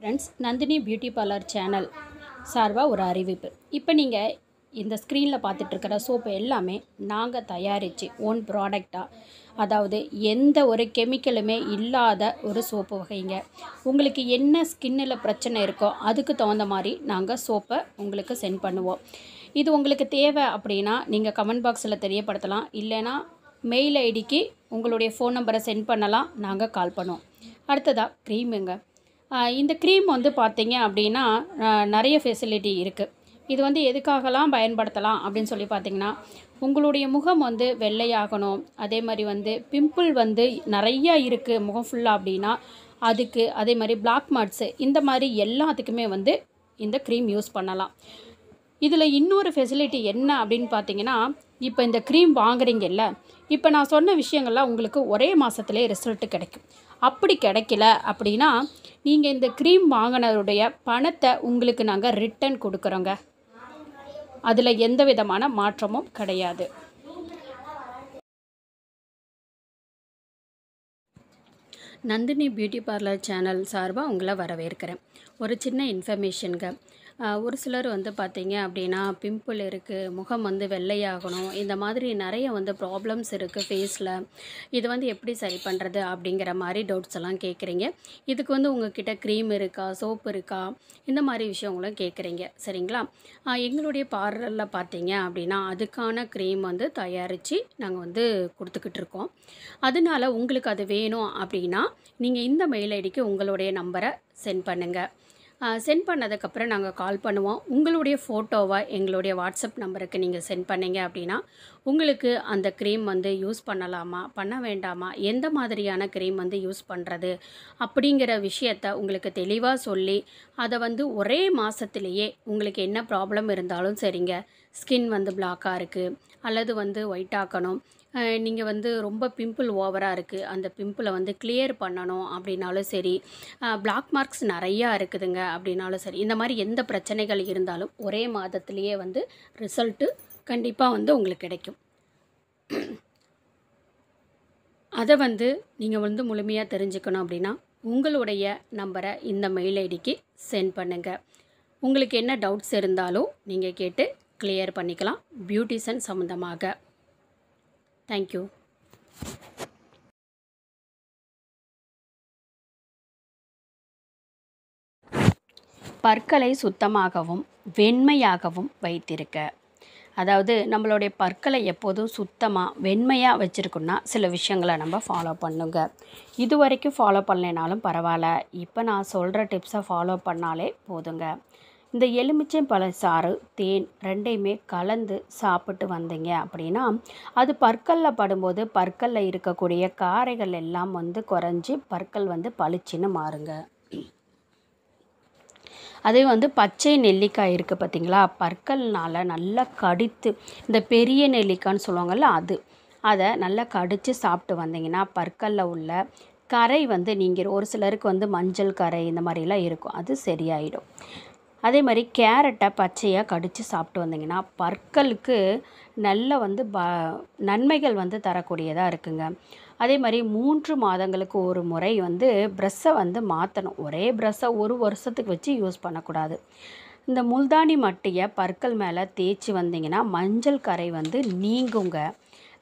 friends Nandini beauty parlour channel சார்பாக ஒரு அறிவிப்பு இப்போ நீங்கள் இந்த ஸ்க்ரீனில் பார்த்துட்ருக்கிற சோப்பு எல்லாமே நாங்கள் தயாரித்து ஓன் ப்ராடக்டாக அதாவது எந்த ஒரு கெமிக்கலுமே இல்லாத ஒரு சோப்பு வகைங்க உங்களுக்கு என்ன ஸ்கின்னில் பிரச்சனை இருக்கோ அதுக்கு தகுந்த மாதிரி நாங்கள் சோப்பை உங்களுக்கு சென்ட் பண்ணுவோம் இது உங்களுக்கு தேவை அப்படின்னா நீங்கள் கமெண்ட் பாக்ஸில் தெரியப்படுத்தலாம் இல்லைன்னா மெயில் ஐடிக்கு உங்களுடைய ஃபோன் நம்பரை சென்ட் பண்ணலாம் நாங்கள் கால் பண்ணுவோம் அடுத்ததாக க்ரீமுங்க இந்த க்ரீம் வந்து பார்த்தீங்க அப்படின்னா நிறைய ஃபெசிலிட்டி இருக்குது இது வந்து எதுக்காகலாம் பயன்படுத்தலாம் அப்படின்னு சொல்லி பார்த்தீங்கன்னா உங்களுடைய முகம் வந்து வெள்ளையாகணும் அதே மாதிரி வந்து பிம்பிள் வந்து நிறையா இருக்குது முகம் ஃபுல்லாக அப்படின்னா அதுக்கு அதே மாதிரி பிளாக் மார்ட்ஸு இந்த மாதிரி எல்லாத்துக்குமே வந்து இந்த க்ரீம் யூஸ் பண்ணலாம் இதில் இன்னொரு ஃபெசிலிட்டி என்ன அப்படின்னு பார்த்தீங்கன்னா இப்போ இந்த க்ரீம் வாங்குறீங்கல்ல இப்போ நான் சொன்ன விஷயங்கள்லாம் உங்களுக்கு ஒரே மாதத்துலேயே ரிசல்ட்டு கிடைக்கும் அப்படி கிடைக்கல அப்படின்னா நீங்கள் இந்த க்ரீம் வாங்கினருடைய பணத்தை உங்களுக்கு நாங்கள் ரிட்டர்ன் கொடுக்குறோங்க அதில் எந்த விதமான மாற்றமும் கிடையாது நந்தினி பியூட்டி பார்லர் சேனல் சார்பாக உங்களை வரவேற்கிறேன் ஒரு சின்ன இன்ஃபர்மேஷனுங்க ஒரு சிலர் வந்து பார்த்திங்க அப்படின்னா பிம்பிள் இருக்குது முகம் வந்து வெள்ளையாகணும் இந்த மாதிரி நிறைய வந்து ப்ராப்ளம்ஸ் இருக்குது ஃபேஸில் இது வந்து எப்படி சரி பண்ணுறது அப்படிங்கிற மாதிரி டவுட்ஸ் எல்லாம் கேட்குறீங்க இதுக்கு வந்து உங்ககிட்ட க்ரீம் இருக்கா சோப்பு இருக்கா இந்த மாதிரி விஷயங்களும் கேட்குறீங்க சரிங்களா எங்களுடைய பார்லரில் பார்த்தீங்க அப்படின்னா அதுக்கான க்ரீம் வந்து தயாரித்து நாங்கள் வந்து கொடுத்துக்கிட்டு இருக்கோம் அதனால் உங்களுக்கு அது வேணும் அப்படின்னா நீங்கள் இந்த மெயில் ஐடிக்கு உங்களுடைய நம்பரை சென்ட் பண்ணுங்கள் சென்ட் பண்ணதுக்கப்புறம் நாங்கள் கால் பண்ணுவோம் உங்களுடைய ஃபோட்டோவை எங்களுடைய வாட்ஸ்அப் நம்பருக்கு நீங்கள் சென்ட் பண்ணிங்க அப்படின்னா உங்களுக்கு அந்த க்ரீம் வந்து யூஸ் பண்ணலாமா பண்ண வேண்டாமா எந்த மாதிரியான க்ரீம் வந்து யூஸ் பண்ணுறது அப்படிங்கிற விஷயத்த உங்களுக்கு தெளிவாக சொல்லி அதை வந்து ஒரே மாதத்துலேயே உங்களுக்கு என்ன ப்ராப்ளம் இருந்தாலும் சரிங்க ஸ்கின் வந்து பிளாக்காக இருக்குது அல்லது வந்து ஒயிட் ஆக்கணும் நீங்கள் வந்து ரொம்ப பிம்பிள் ஓவராக இருக்குது அந்த பிம்பிளை வந்து கிளியர் பண்ணணும் அப்படின்னாலும் சரி பிளாக் மார்க்ஸ் நிறையா இருக்குதுங்க அப்படின்னாலும் சரி இந்த மாதிரி எந்த பிரச்சனைகள் இருந்தாலும் ஒரே மாதத்துலேயே வந்து ரிசல்ட்டு கண்டிப்பாக வந்து உங்களுக்கு கிடைக்கும் அதை வந்து நீங்கள் வந்து முழுமையாக தெரிஞ்சுக்கணும் அப்படின்னா உங்களுடைய நம்பரை இந்த மெயில் ஐடிக்கு சென்ட் பண்ணுங்கள் உங்களுக்கு என்ன டவுட்ஸ் இருந்தாலும் நீங்கள் கேட்டு கிளியர் பண்ணிக்கலாம் பியூட்டிஷன் சம்மந்தமாக யூ பற்களை சுத்தமாகவும் வெண்மையாகவும் வைத்திருக்க அதாவது நம்மளுடைய பற்களை எப்போதும் சுத்தமாக வெண்மையாக வச்சுருக்குன்னா சில விஷயங்களை நம்ம ஃபாலோ பண்ணுங்க இது வரைக்கும் ஃபாலோ பண்ணலைனாலும் பரவாயில்ல இப்போ நான் சொல்கிற டிப்ஸை ஃபாலோ பண்ணாலே போதுங்க இந்த பழ சாறு தேன் ரெண்டையுமே கலந்து சாப்பிட்டு வந்தீங்க அப்படின்னா அது பற்களில் படும்போது பற்களில் இருக்கக்கூடிய காரைகள் எல்லாம் வந்து குறைஞ்சி பற்கள் வந்து பளிச்சுன்னு மாறுங்க அதே வந்து பச்சை நெல்லிக்காய் இருக்குது பார்த்திங்களா பற்கள்னால் நல்லா கடித்து இந்த பெரிய நெல்லிக்காய்ன்னு சொல்லுவாங்கள்ல அது அதை நல்லா கடித்து சாப்பிட்டு வந்தீங்கன்னா பற்களில் உள்ள கரை வந்து நீங்கள் ஒரு சிலருக்கு வந்து மஞ்சள் கரை இந்த மாதிரிலாம் இருக்கும் அது சரியாயிடும் அதே மாதிரி கேரட்டை பச்சையாக கடித்து சாப்பிட்டு வந்தீங்கன்னா பற்களுக்கு நல்ல வந்து ப நன்மைகள் வந்து தரக்கூடியதாக இருக்குங்க அதே மாதிரி மூன்று மாதங்களுக்கு ஒரு முறை வந்து ப்ரெஷ்ஷை வந்து மாற்றணும் ஒரே ப்ரெஷ்ஷை ஒரு வருஷத்துக்கு வச்சு யூஸ் பண்ணக்கூடாது இந்த முல்தானி மட்டியை பற்கள் மேலே தேய்ச்சி வந்தீங்கன்னா மஞ்சள் கரை வந்து நீங்குங்க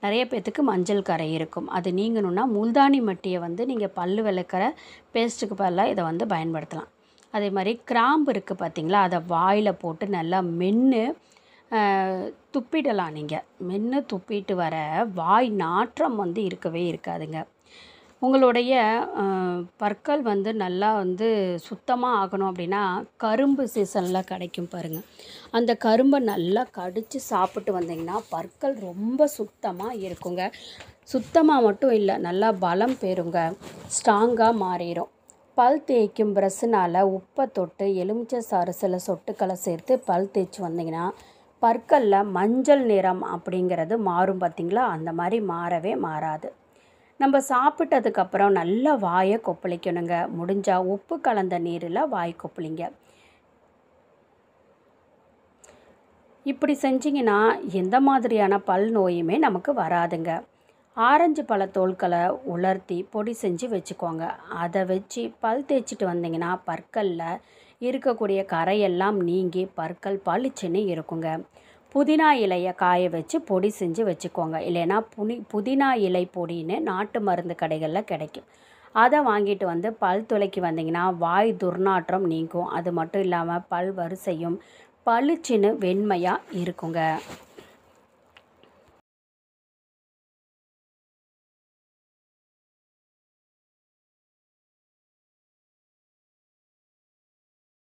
நிறைய பேர்த்துக்கு மஞ்சள் கரை இருக்கும் அது நீங்கணுன்னா முல்தானி மட்டியை வந்து நீங்கள் பல் விளக்கிற பேஸ்ட்டுக்கு பல்ல இதை வந்து பயன்படுத்தலாம் அதே மாதிரி கிராம்பு இருக்குது பார்த்திங்களா அதை வாயில் போட்டு நல்லா மென்று துப்பிடலாம் நீங்கள் மென்று துப்பிட்டு வர வாய் நாற்றம் வந்து இருக்கவே இருக்காதுங்க உங்களுடைய பற்கள் வந்து நல்லா வந்து சுத்தமாக ஆகணும் அப்படின்னா கரும்பு சீசனில் கிடைக்கும் பாருங்கள் அந்த கரும்பை நல்லா கடித்து சாப்பிட்டு வந்தீங்கன்னா பற்கள் ரொம்ப சுத்தமாக இருக்குங்க சுத்தமாக மட்டும் இல்லை நல்லா பலம் பெறுங்க ஸ்ட்ராங்காக மாறிடும் பல் தேய்க்கும் ப்ரஷ்னால் உப்பை தொட்டு எலுமிச்சை சாறு சில சொட்டுக்களை சேர்த்து பல் தேய்ச்சி வந்தீங்கன்னா பற்களில் மஞ்சள் நிறம் அப்படிங்கிறது மாறும் பார்த்திங்களா அந்த மாதிரி மாறவே மாறாது நம்ம சாப்பிட்டதுக்கப்புறம் நல்லா வாயை கொப்பளிக்கணுங்க முடிஞ்சால் உப்பு கலந்த நீரில் வாய் கொப்பளிங்க இப்படி செஞ்சிங்கன்னா எந்த மாதிரியான பல் நோயுமே நமக்கு வராதுங்க ஆரஞ்சு பழத்தோள்களை தோல்களை உலர்த்தி பொடி செஞ்சு வச்சுக்கோங்க அதை வச்சு பல் தேய்ச்சிட்டு வந்தீங்கன்னா பற்களில் இருக்கக்கூடிய கரையெல்லாம் நீங்கி பற்கள் பளிச்சுன்னு இருக்குங்க புதினா இலையை காய வச்சு பொடி செஞ்சு வச்சுக்கோங்க இல்லைன்னா புனி புதினா இலை பொடின்னு நாட்டு மருந்து கடைகளில் கிடைக்கும் அதை வாங்கிட்டு வந்து பல் துளைக்கு வந்தீங்கன்னா வாய் துர்நாற்றம் நீங்கும் அது மட்டும் இல்லாமல் பல் வரிசையும் பளிச்சுன்னு வெண்மையாக இருக்குங்க